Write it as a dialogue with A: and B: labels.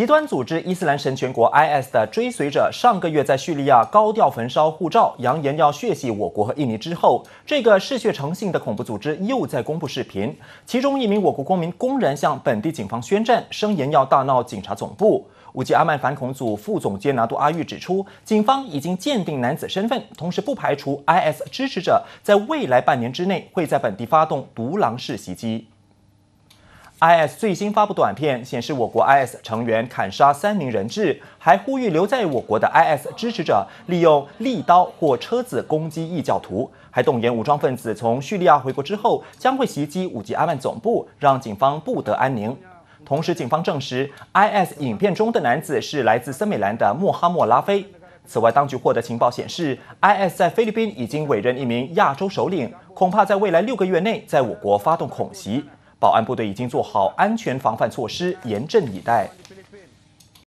A: 极端组织伊斯兰神全国 IS 的追随者上个月在叙利亚高调焚烧护照，扬言要血洗我国和印尼之后，这个嗜血成性的恐怖组织又在公布视频，其中一名我国公民公然向本地警方宣战，声言要大闹警察总部。武吉阿曼反恐组副总监拿督阿玉指出，警方已经鉴定男子身份，同时不排除 IS 支持者在未来半年之内会在本地发动独狼式袭击。IS 最新发布短片，显示我国 IS 成员砍杀三名人质，还呼吁留在我国的 IS 支持者利用利刀或车子攻击异教徒，还动员武装分子从叙利亚回国之后将会袭击五级阿曼总部，让警方不得安宁。同时，警方证实 IS 影片中的男子是来自森美兰的穆哈默拉菲。此外，当局获得情报显示，IS 在菲律宾已经委任一名亚洲首领，恐怕在未来六个月内在我国发动恐袭。保安部队已经做好安全防范措施，严阵以待。